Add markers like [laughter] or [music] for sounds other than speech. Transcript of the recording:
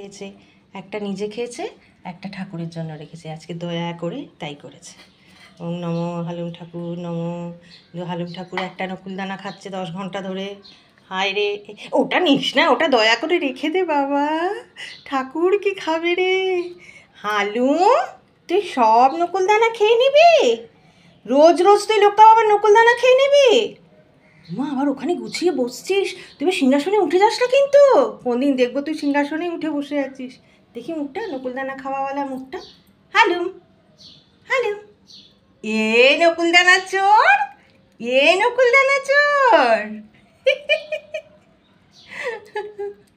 খেয়েছে একটা নিজে খেয়েছে একটা ঠাকুরের জন্য রেখেছে আজকে দয়া করে তাই করেছে ওম নমো হালুম ঠাকুর নমো হালুম ঠাকুর একটা নকুলদানা খাচ্ছে দশ ঘন্টা ধরে হায় রে ওটা নিস না ওটা দয়া করে রেখে দে বাবা ঠাকুর কি খাবে রে হালুম তুই সব নকুলদানা খেয়ে নিবি রোজ রোজ তুই লোকটা আবার নকুলদানা খেয়ে নিবি মা আবার ওখানে গুছিয়ে বসছিস তুমি সিংহাসনে উঠে যাস না কিন্তু কোনদিন দেখবো তুই সিংহাসনে উঠে বসে আছিস দেখি মুখটা নকুলদানা খাওয়াওয়ালা মুখটা হ্যালুম হ্যালুম এ নকুলদানা চোর এ নকুলদানা চোর [laughs]